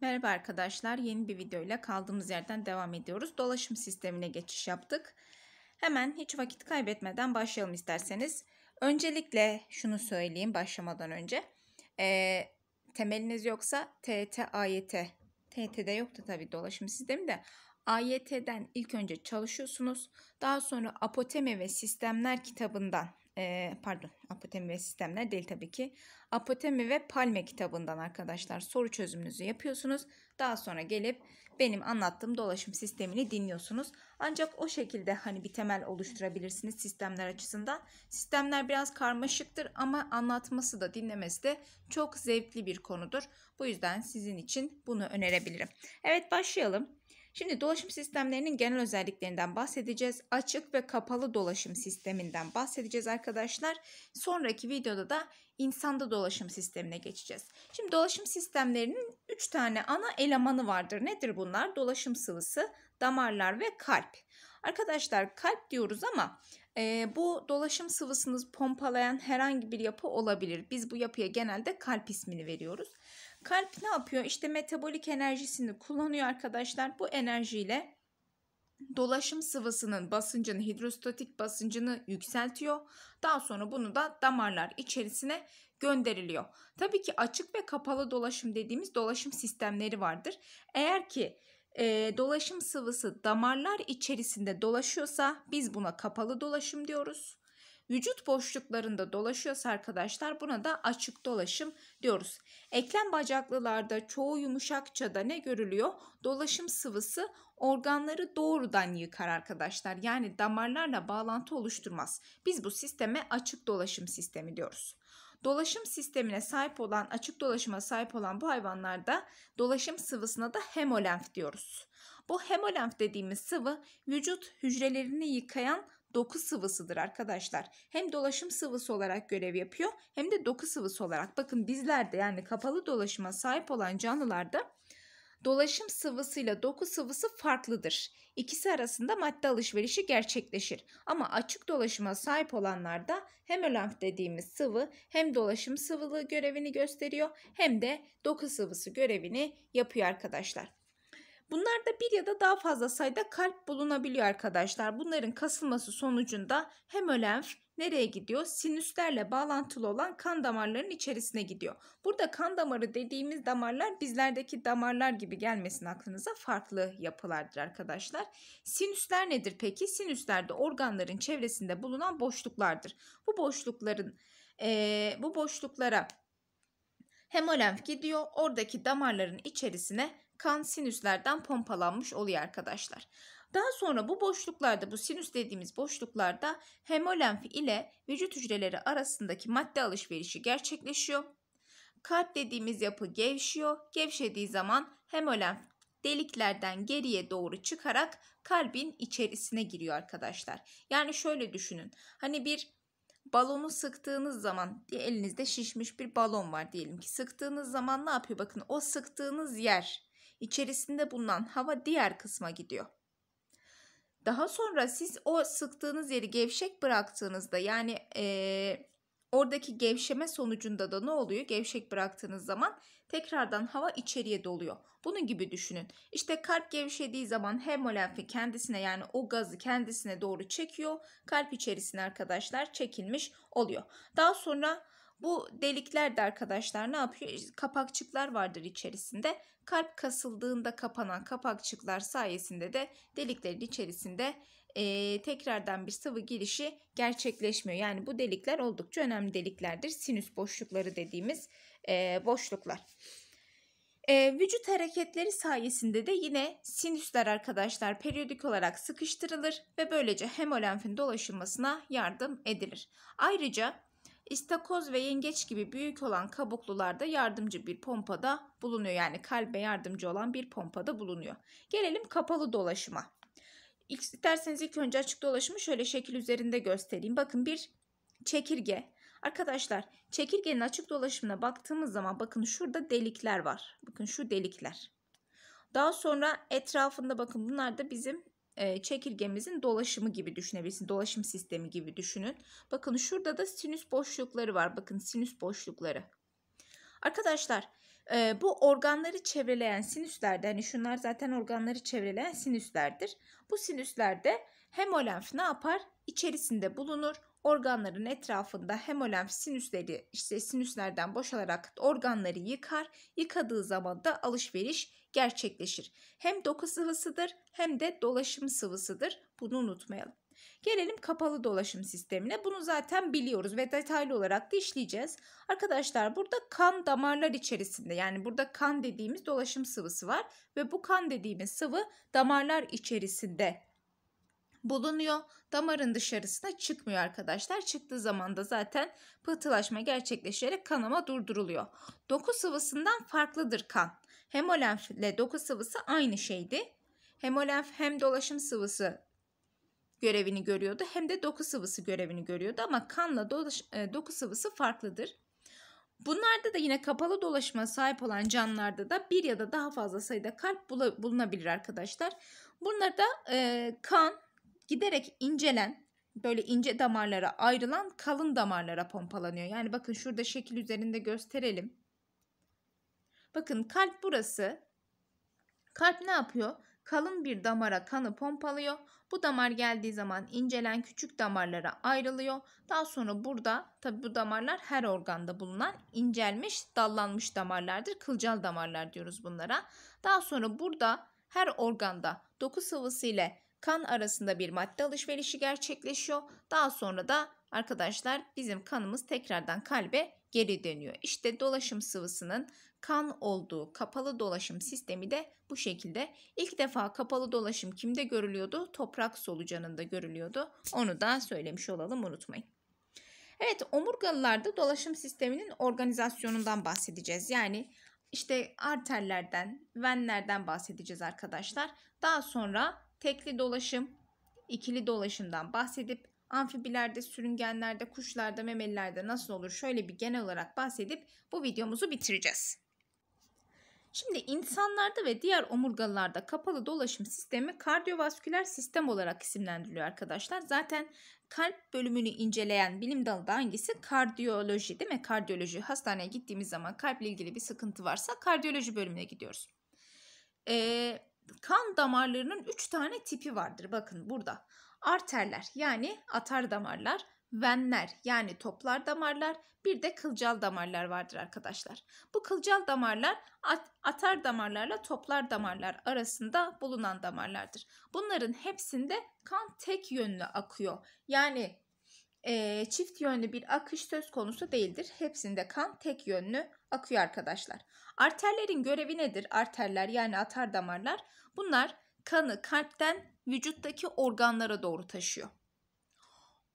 Merhaba arkadaşlar. Yeni bir videoyla kaldığımız yerden devam ediyoruz. Dolaşım sistemine geçiş yaptık. Hemen hiç vakit kaybetmeden başlayalım isterseniz. Öncelikle şunu söyleyeyim başlamadan önce. E, temeliniz yoksa TET, AYT. TET'de yoktu tabi dolaşım sistemi de. AYT'den ilk önce çalışıyorsunuz. Daha sonra Apoteme ve Sistemler kitabından e, pardon apotemi ve sistemler değil tabii ki. Apotemi ve palme kitabından arkadaşlar soru çözümünüzü yapıyorsunuz. Daha sonra gelip benim anlattığım dolaşım sistemini dinliyorsunuz. Ancak o şekilde hani bir temel oluşturabilirsiniz sistemler açısından. Sistemler biraz karmaşıktır ama anlatması da dinlemesi de çok zevkli bir konudur. Bu yüzden sizin için bunu önerebilirim. Evet başlayalım. Şimdi dolaşım sistemlerinin genel özelliklerinden bahsedeceğiz. Açık ve kapalı dolaşım sisteminden bahsedeceğiz arkadaşlar. Sonraki videoda da insanda dolaşım sistemine geçeceğiz. Şimdi dolaşım sistemlerinin 3 tane ana elemanı vardır. Nedir bunlar? Dolaşım sıvısı, damarlar ve kalp. Arkadaşlar kalp diyoruz ama e, bu dolaşım sıvısını pompalayan herhangi bir yapı olabilir. Biz bu yapıya genelde kalp ismini veriyoruz. Kalp ne yapıyor? İşte metabolik enerjisini kullanıyor arkadaşlar. Bu enerjiyle dolaşım sıvısının basıncını, hidrostatik basıncını yükseltiyor. Daha sonra bunu da damarlar içerisine gönderiliyor. Tabii ki açık ve kapalı dolaşım dediğimiz dolaşım sistemleri vardır. Eğer ki e, dolaşım sıvısı damarlar içerisinde dolaşıyorsa biz buna kapalı dolaşım diyoruz vücut boşluklarında dolaşıyorsa arkadaşlar buna da açık dolaşım diyoruz. Eklem bacaklılarda çoğu yumuşakçada ne görülüyor? Dolaşım sıvısı organları doğrudan yıkar arkadaşlar. Yani damarlarla bağlantı oluşturmaz. Biz bu sisteme açık dolaşım sistemi diyoruz. Dolaşım sistemine sahip olan, açık dolaşıma sahip olan bu hayvanlarda dolaşım sıvısına da hemolenf diyoruz. Bu hemolenf dediğimiz sıvı vücut hücrelerini yıkayan doku sıvısıdır arkadaşlar. Hem dolaşım sıvısı olarak görev yapıyor hem de doku sıvısı olarak. Bakın bizlerde yani kapalı dolaşıma sahip olan canlılarda dolaşım sıvısıyla doku sıvısı farklıdır. İkisi arasında madde alışverişi gerçekleşir. Ama açık dolaşıma sahip olanlarda hem hemolomf dediğimiz sıvı hem dolaşım sıvılığı görevini gösteriyor hem de doku sıvısı görevini yapıyor arkadaşlar. Bunlarda bir ya da daha fazla sayıda kalp bulunabiliyor arkadaşlar. Bunların kasılması sonucunda hemölenf nereye gidiyor? Sinüslerle bağlantılı olan kan damarlarının içerisine gidiyor. Burada kan damarı dediğimiz damarlar bizlerdeki damarlar gibi gelmesin aklınıza farklı yapılardır arkadaşlar. Sinüsler nedir peki? Sinüsler de organların çevresinde bulunan boşluklardır. Bu boşlukların ee, bu boşluklara hemolenf gidiyor. Oradaki damarların içerisine kan sinüslerden pompalanmış oluyor arkadaşlar. Daha sonra bu boşluklarda bu sinüs dediğimiz boşluklarda hemolenfi ile vücut hücreleri arasındaki madde alışverişi gerçekleşiyor. Kalp dediğimiz yapı gevşiyor. Gevşediği zaman hemolenf deliklerden geriye doğru çıkarak kalbin içerisine giriyor arkadaşlar. Yani şöyle düşünün. Hani bir balonu sıktığınız zaman elinizde şişmiş bir balon var diyelim ki sıktığınız zaman ne yapıyor? Bakın o sıktığınız yer İçerisinde bulunan hava diğer kısma gidiyor. Daha sonra siz o sıktığınız yeri gevşek bıraktığınızda yani e, oradaki gevşeme sonucunda da ne oluyor? Gevşek bıraktığınız zaman tekrardan hava içeriye doluyor. Bunun gibi düşünün. İşte kalp gevşediği zaman hemolenfi kendisine yani o gazı kendisine doğru çekiyor. Kalp içerisine arkadaşlar çekilmiş oluyor. Daha sonra bu delikler de arkadaşlar ne yapıyor? Kapakçıklar vardır içerisinde. Kalp kasıldığında kapanan kapakçıklar sayesinde de deliklerin içerisinde e, tekrardan bir sıvı girişi gerçekleşmiyor. Yani bu delikler oldukça önemli deliklerdir. Sinüs boşlukları dediğimiz e, boşluklar. E, vücut hareketleri sayesinde de yine sinüsler arkadaşlar periyodik olarak sıkıştırılır ve böylece hemolenfin dolaşılmasına yardım edilir. Ayrıca İstakoz ve yengeç gibi büyük olan kabuklularda yardımcı bir pompada bulunuyor. Yani kalbe yardımcı olan bir pompada bulunuyor. Gelelim kapalı dolaşıma. İlk, isterseniz ilk önce açık dolaşımı şöyle şekil üzerinde göstereyim. Bakın bir çekirge. Arkadaşlar çekirgenin açık dolaşımına baktığımız zaman bakın şurada delikler var. Bakın şu delikler. Daha sonra etrafında bakın bunlar da bizim e, çekirgemizin dolaşımı gibi düşünebilirsiniz. Dolaşım sistemi gibi düşünün. Bakın şurada da sinüs boşlukları var. Bakın sinüs boşlukları. Arkadaşlar e, bu organları çevreleyen sinüslerde hani şunlar zaten organları çevreleyen sinüslerdir. Bu sinüslerde hemolenf ne yapar? İçerisinde bulunur. Organların etrafında hemolenf sinüsleri işte sinüslerden boşalarak organları yıkar. Yıkadığı zaman da alışveriş gerçekleşir. Hem doku sıvısıdır hem de dolaşım sıvısıdır. Bunu unutmayalım. Gelelim kapalı dolaşım sistemine. Bunu zaten biliyoruz ve detaylı olarak da işleyeceğiz. Arkadaşlar burada kan damarlar içerisinde yani burada kan dediğimiz dolaşım sıvısı var ve bu kan dediğimiz sıvı damarlar içerisinde bulunuyor. Damarın dışarısına çıkmıyor arkadaşlar. Çıktığı zaman da zaten pıhtılaşma gerçekleşerek kanama durduruluyor. Doku sıvısından farklıdır kan. Hemolenf ile doku sıvısı aynı şeydi. Hemolenf hem dolaşım sıvısı görevini görüyordu hem de doku sıvısı görevini görüyordu ama kanla dolaş, e, doku sıvısı farklıdır. Bunlarda da yine kapalı dolaşıma sahip olan canlılarda da bir ya da daha fazla sayıda kalp bulunabilir arkadaşlar. Bunlarda e, kan giderek incelen böyle ince damarlara ayrılan kalın damarlara pompalanıyor. Yani bakın şurada şekil üzerinde gösterelim. Bakın kalp burası. Kalp ne yapıyor? Kalın bir damara kanı pompalıyor. Bu damar geldiği zaman incelen küçük damarlara ayrılıyor. Daha sonra burada tabi bu damarlar her organda bulunan incelmiş dallanmış damarlardır. Kılcal damarlar diyoruz bunlara. Daha sonra burada her organda doku sıvısı ile kan arasında bir madde alışverişi gerçekleşiyor. Daha sonra da arkadaşlar bizim kanımız tekrardan kalbe geri dönüyor. İşte dolaşım sıvısının kan olduğu kapalı dolaşım sistemi de bu şekilde. İlk defa kapalı dolaşım kimde görülüyordu? Toprak solucanında görülüyordu. Onu da söylemiş olalım unutmayın. Evet omurgalılarda dolaşım sisteminin organizasyonundan bahsedeceğiz. Yani işte arterlerden, venlerden bahsedeceğiz arkadaşlar. Daha sonra tekli dolaşım, ikili dolaşımdan bahsedip amfibilerde, sürüngenlerde, kuşlarda, memelilerde nasıl olur şöyle bir genel olarak bahsedip bu videomuzu bitireceğiz. Şimdi insanlarda ve diğer omurgalarda kapalı dolaşım sistemi kardiyovasküler sistem olarak isimlendiriliyor arkadaşlar. Zaten kalp bölümünü inceleyen bilim dalı da hangisi? Kardiyoloji değil mi? Kardiyoloji. Hastaneye gittiğimiz zaman kalple ilgili bir sıkıntı varsa kardiyoloji bölümüne gidiyoruz. Ee, kan damarlarının 3 tane tipi vardır. Bakın burada. Arterler yani atar damarlar, venler yani toplar damarlar bir de kılcal damarlar vardır arkadaşlar. Bu kılcal damarlar atar damarlarla toplar damarlar arasında bulunan damarlardır. Bunların hepsinde kan tek yönlü akıyor. Yani e, çift yönlü bir akış söz konusu değildir. Hepsinde kan tek yönlü akıyor arkadaşlar. Arterlerin görevi nedir? Arterler yani atar damarlar bunlar kanı kalpten vücuttaki organlara doğru taşıyor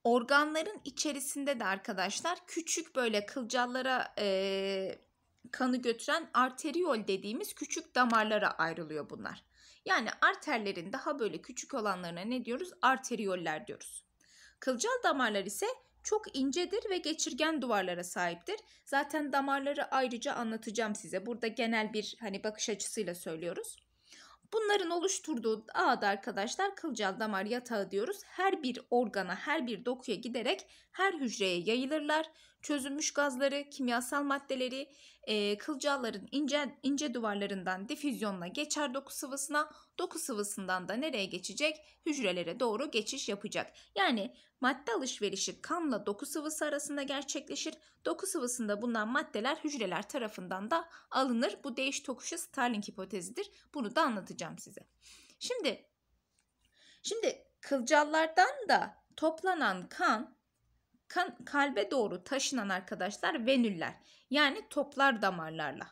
organların içerisinde de arkadaşlar küçük böyle kılcallara e, kanı götüren arteriyol dediğimiz küçük damarlara ayrılıyor bunlar. Yani arterlerin daha böyle küçük olanlarına ne diyoruz? Arteriyoller diyoruz. Kılcal damarlar ise çok incedir ve geçirgen duvarlara sahiptir. Zaten damarları ayrıca anlatacağım size. Burada genel bir hani bakış açısıyla söylüyoruz. Bunların oluşturduğu ağda arkadaşlar kılcal damar yatağı diyoruz. Her bir organa, her bir dokuya giderek her hücreye yayılırlar. Çözülmüş gazları, kimyasal maddeleri e, kılcalların ince, ince duvarlarından difüzyonla geçer doku sıvısına, doku sıvısından da nereye geçecek? Hücrelere doğru geçiş yapacak. Yani madde alışverişi kanla doku sıvısı arasında gerçekleşir. Doku sıvısında bulunan maddeler hücreler tarafından da alınır. Bu değiş tokuşu Starling hipotezidir. Bunu da anlatacağım size. Şimdi Şimdi kılcallardan da toplanan kan kan, kalbe doğru taşınan arkadaşlar venüller yani toplar damarlarla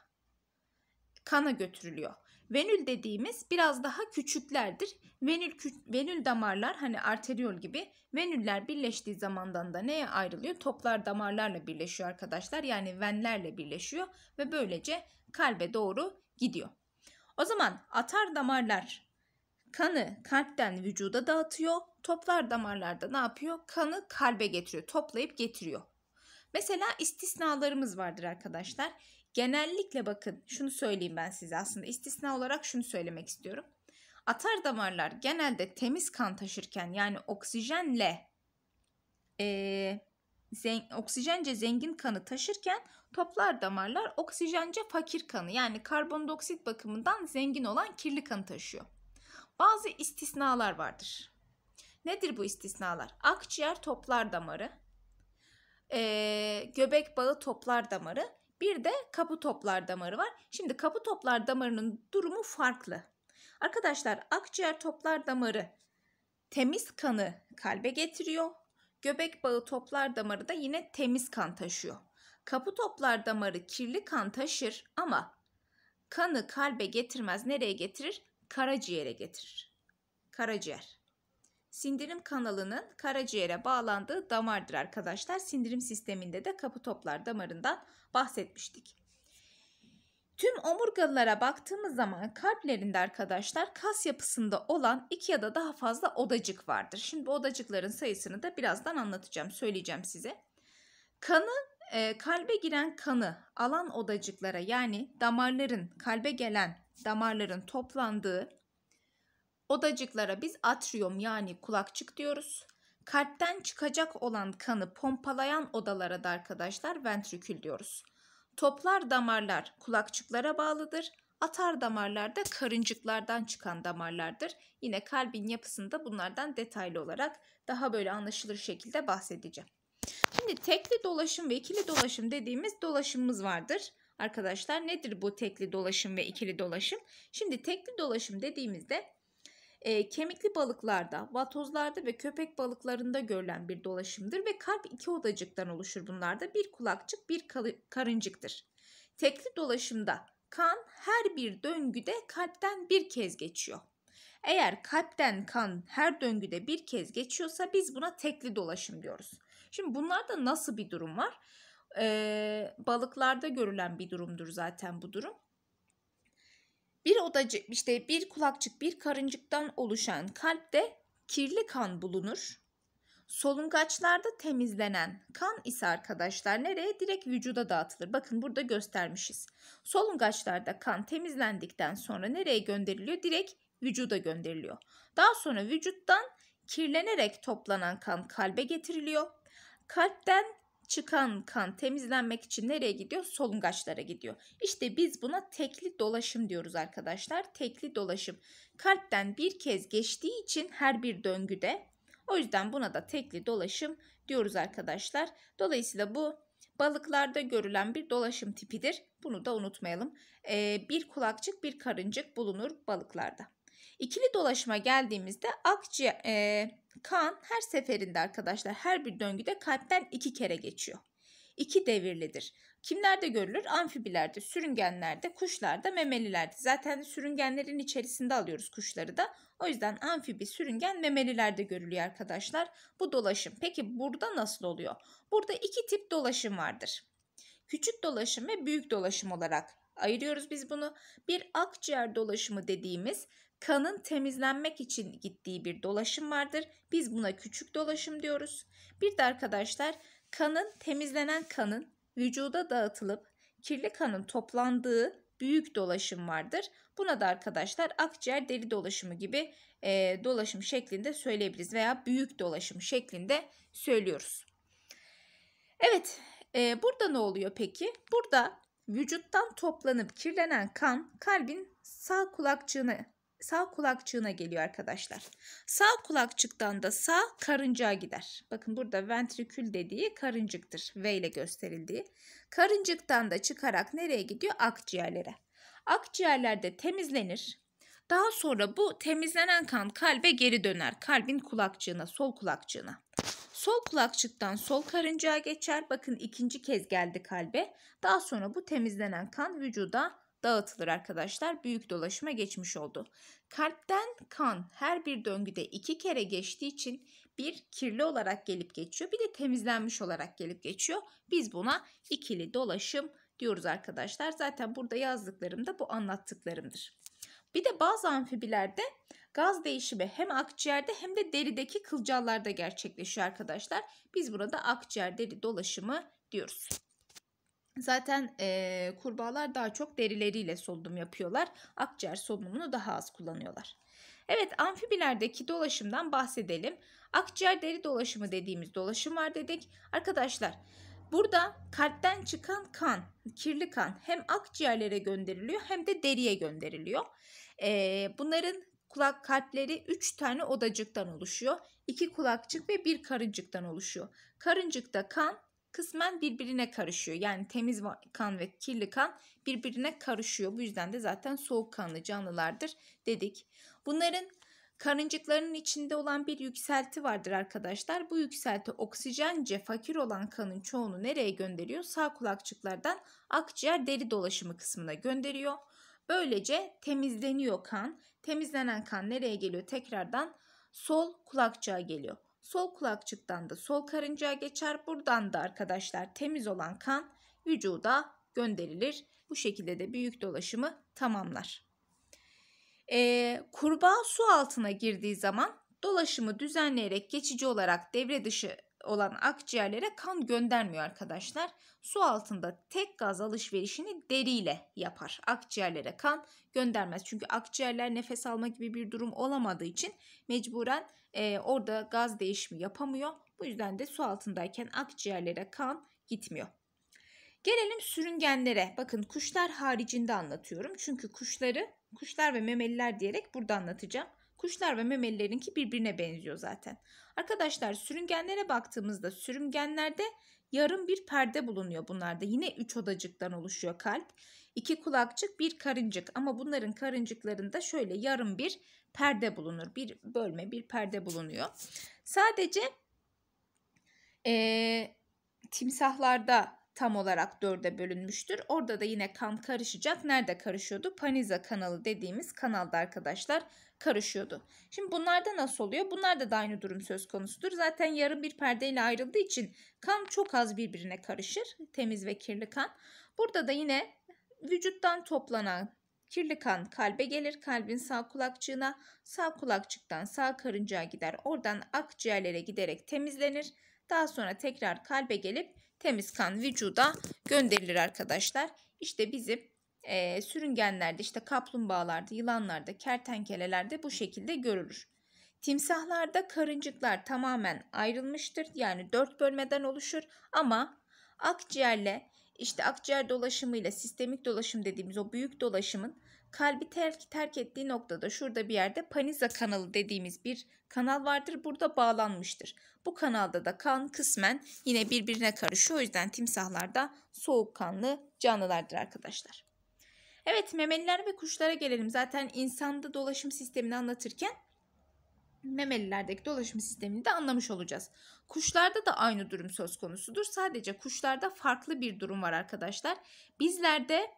kana götürülüyor. Venül dediğimiz biraz daha küçüklerdir. Venül, venül damarlar hani arteriyol gibi venüller birleştiği zamandan da neye ayrılıyor? Toplar damarlarla birleşiyor arkadaşlar. Yani venlerle birleşiyor ve böylece kalbe doğru gidiyor. O zaman atar damarlar Kanı kalpten vücuda dağıtıyor. Toplar damarlarda ne yapıyor? Kanı kalbe getiriyor. Toplayıp getiriyor. Mesela istisnalarımız vardır arkadaşlar. Genellikle bakın şunu söyleyeyim ben size aslında istisna olarak şunu söylemek istiyorum. Atar damarlar genelde temiz kan taşırken yani oksijenle e, zen, oksijence zengin kanı taşırken toplar damarlar oksijence fakir kanı yani karbondioksit bakımından zengin olan kirli kanı taşıyor. Bazı istisnalar vardır. Nedir bu istisnalar? Akciğer toplar damarı, e, göbek bağı toplar damarı, bir de kapı toplar damarı var. Şimdi kapı toplar damarının durumu farklı. Arkadaşlar akciğer toplar damarı temiz kanı kalbe getiriyor. Göbek bağı toplar damarı da yine temiz kan taşıyor. Kapı toplar damarı kirli kan taşır ama kanı kalbe getirmez. Nereye getirir? karaciğere getirir. Karaciğer. Sindirim kanalının karaciğere bağlandığı damardır arkadaşlar. Sindirim sisteminde de kapı toplar damarından bahsetmiştik. Tüm omurgalılara baktığımız zaman kalplerinde arkadaşlar kas yapısında olan iki ya da daha fazla odacık vardır. Şimdi bu odacıkların sayısını da birazdan anlatacağım, söyleyeceğim size. Kanı e, kalbe giren kanı alan odacıklara yani damarların kalbe gelen damarların toplandığı odacıklara biz atrium yani kulakçık diyoruz. Kalpten çıkacak olan kanı pompalayan odalara da arkadaşlar ventrikül diyoruz. Toplar damarlar kulakçıklara bağlıdır. Atar damarlar da karıncıklardan çıkan damarlardır. Yine kalbin yapısında bunlardan detaylı olarak daha böyle anlaşılır şekilde bahsedeceğim. Şimdi tekli dolaşım ve ikili dolaşım dediğimiz dolaşımımız vardır. Arkadaşlar nedir bu tekli dolaşım ve ikili dolaşım? Şimdi tekli dolaşım dediğimizde e, kemikli balıklarda, vatozlarda ve köpek balıklarında görülen bir dolaşımdır ve kalp iki odacıktan oluşur bunlarda. Bir kulakçık, bir karıncıktır. Tekli dolaşımda kan her bir döngüde kalpten bir kez geçiyor. Eğer kalpten kan her döngüde bir kez geçiyorsa biz buna tekli dolaşım diyoruz. Şimdi bunlarda nasıl bir durum var? Ee, balıklarda görülen bir durumdur zaten bu durum. Bir odacık işte bir kulakçık bir karıncıktan oluşan kalpte kirli kan bulunur. Solungaçlarda temizlenen kan ise arkadaşlar nereye? Direkt vücuda dağıtılır. Bakın burada göstermişiz. Solungaçlarda kan temizlendikten sonra nereye gönderiliyor? Direkt vücuda gönderiliyor. Daha sonra vücuttan kirlenerek toplanan kan kalbe getiriliyor. Kalpten çıkan kan temizlenmek için nereye gidiyor? Solungaçlara gidiyor. İşte biz buna tekli dolaşım diyoruz arkadaşlar. Tekli dolaşım. Kalpten bir kez geçtiği için her bir döngüde o yüzden buna da tekli dolaşım diyoruz arkadaşlar. Dolayısıyla bu balıklarda görülen bir dolaşım tipidir. Bunu da unutmayalım. Ee, bir kulakçık bir karıncık bulunur balıklarda. İkili dolaşıma geldiğimizde akciğer, e, kan her seferinde arkadaşlar her bir döngüde kalpten iki kere geçiyor. İki devirlidir. Kimlerde görülür? Amfibilerde, sürüngenlerde, kuşlarda, memelilerde. Zaten sürüngenlerin içerisinde alıyoruz kuşları da. O yüzden amfibi, sürüngen, memelilerde görülüyor arkadaşlar. Bu dolaşım. Peki burada nasıl oluyor? Burada iki tip dolaşım vardır. Küçük dolaşım ve büyük dolaşım olarak ayırıyoruz biz bunu. Bir akciğer dolaşımı dediğimiz kanın temizlenmek için gittiği bir dolaşım vardır. Biz buna küçük dolaşım diyoruz. Bir de arkadaşlar kanın temizlenen kanın vücuda dağıtılıp kirli kanın toplandığı büyük dolaşım vardır. Buna da arkadaşlar akciğer deri dolaşımı gibi e, dolaşım şeklinde söyleyebiliriz veya büyük dolaşım şeklinde söylüyoruz. Evet e, burada ne oluyor peki? Burada vücuttan toplanıp kirlenen kan kalbin sağ kulakçığını sağ kulakçığına geliyor arkadaşlar. Sağ kulakçıktan da sağ karıncağa gider. Bakın burada ventrikül dediği karıncıktır. V ile gösterildiği. Karıncıktan da çıkarak nereye gidiyor? Akciğerlere. Akciğerlerde temizlenir. Daha sonra bu temizlenen kan kalbe geri döner. Kalbin kulakçığına, sol kulakçığına. Sol kulakçıktan sol karıncaya geçer. Bakın ikinci kez geldi kalbe. Daha sonra bu temizlenen kan vücuda dağıtılır arkadaşlar. Büyük dolaşıma geçmiş oldu. Kalpten kan her bir döngüde iki kere geçtiği için bir kirli olarak gelip geçiyor. Bir de temizlenmiş olarak gelip geçiyor. Biz buna ikili dolaşım diyoruz arkadaşlar. Zaten burada yazdıklarım da bu anlattıklarımdır. Bir de bazı amfibilerde gaz değişimi hem akciğerde hem de derideki kılcallarda gerçekleşiyor arkadaşlar. Biz burada akciğer deri dolaşımı diyoruz. Zaten e, kurbağalar daha çok derileriyle solunum yapıyorlar. Akciğer solunumunu daha az kullanıyorlar. Evet amfibilerdeki dolaşımdan bahsedelim. Akciğer deri dolaşımı dediğimiz dolaşım var dedik. Arkadaşlar burada kalpten çıkan kan, kirli kan hem akciğerlere gönderiliyor hem de deriye gönderiliyor. E, bunların kulak kalpleri 3 tane odacıktan oluşuyor. 2 kulakçık ve 1 karıncıktan oluşuyor. Karıncıkta kan, kısmen birbirine karışıyor. Yani temiz kan ve kirli kan birbirine karışıyor. Bu yüzden de zaten soğuk kanlı canlılardır dedik. Bunların Karıncıkların içinde olan bir yükselti vardır arkadaşlar. Bu yükselti oksijence fakir olan kanın çoğunu nereye gönderiyor? Sağ kulakçıklardan akciğer deri dolaşımı kısmına gönderiyor. Böylece temizleniyor kan. Temizlenen kan nereye geliyor? Tekrardan sol kulakçığa geliyor. Sol kulakçıktan da sol karıncaya geçer. Buradan da arkadaşlar temiz olan kan vücuda gönderilir. Bu şekilde de büyük dolaşımı tamamlar. Ee, kurbağa su altına girdiği zaman dolaşımı düzenleyerek geçici olarak devre dışı olan akciğerlere kan göndermiyor arkadaşlar. Su altında tek gaz alışverişini deriyle yapar. Akciğerlere kan göndermez. Çünkü akciğerler nefes alma gibi bir durum olamadığı için mecburen e, orada gaz değişimi yapamıyor. Bu yüzden de su altındayken akciğerlere kan gitmiyor. Gelelim sürüngenlere. Bakın kuşlar haricinde anlatıyorum. Çünkü kuşları kuşlar ve memeliler diyerek burada anlatacağım. Kuşlar ve memelilerinki birbirine benziyor zaten. Arkadaşlar sürüngenlere baktığımızda sürüngenlerde yarım bir perde bulunuyor bunlarda. Yine üç odacıktan oluşuyor kalp. İki kulakçık, bir karıncık ama bunların karıncıklarında şöyle yarım bir perde bulunur. Bir bölme, bir perde bulunuyor. Sadece e, timsahlarda tam olarak dörde bölünmüştür. Orada da yine kan karışacak. Nerede karışıyordu? Paniza kanalı dediğimiz kanalda arkadaşlar karışıyordu. Şimdi bunlarda nasıl oluyor? Bunlarda da aynı durum söz konusudur. Zaten yarım bir perdeyle ayrıldığı için kan çok az birbirine karışır. Temiz ve kirli kan. Burada da yine vücuttan toplanan kirli kan kalbe gelir. Kalbin sağ kulakçığına, sağ kulakçıktan sağ karıncaya gider. Oradan akciğerlere giderek temizlenir. Daha sonra tekrar kalbe gelip temiz kan vücuda gönderilir arkadaşlar. İşte bizim e, sürüngenlerde işte kaplumbağalarda, yılanlarda, kertenkelelerde bu şekilde görülür. Timsahlarda karıncıklar tamamen ayrılmıştır. Yani dört bölmeden oluşur ama akciğerle işte akciğer dolaşımıyla sistemik dolaşım dediğimiz o büyük dolaşımın kalbi terk, terk ettiği noktada şurada bir yerde paniza kanalı dediğimiz bir kanal vardır. Burada bağlanmıştır. Bu kanalda da kan kısmen yine birbirine karışıyor. O yüzden timsahlar da soğukkanlı canlılardır arkadaşlar. Evet memeliler ve kuşlara gelelim. Zaten insanda dolaşım sistemini anlatırken memelilerdeki dolaşım sistemini de anlamış olacağız. Kuşlarda da aynı durum söz konusudur. Sadece kuşlarda farklı bir durum var arkadaşlar. Bizlerde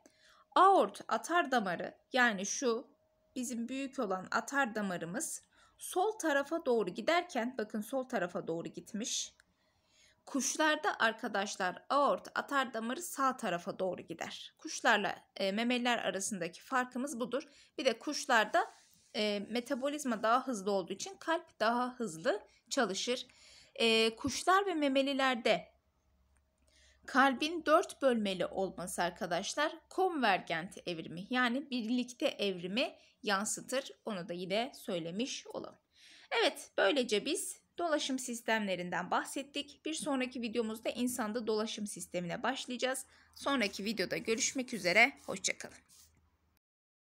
Aort atar damarı yani şu bizim büyük olan atar damarımız sol tarafa doğru giderken bakın sol tarafa doğru gitmiş. Kuşlarda arkadaşlar aort atar damarı sağ tarafa doğru gider. Kuşlarla e, memeliler arasındaki farkımız budur. Bir de kuşlarda e, metabolizma daha hızlı olduğu için kalp daha hızlı çalışır. E, kuşlar ve memelilerde Kalbin dört bölmeli olması arkadaşlar konvergent evrimi yani birlikte evrimi yansıtır. Onu da yine söylemiş olalım. Evet böylece biz dolaşım sistemlerinden bahsettik. Bir sonraki videomuzda insanda dolaşım sistemine başlayacağız. Sonraki videoda görüşmek üzere. Hoşçakalın.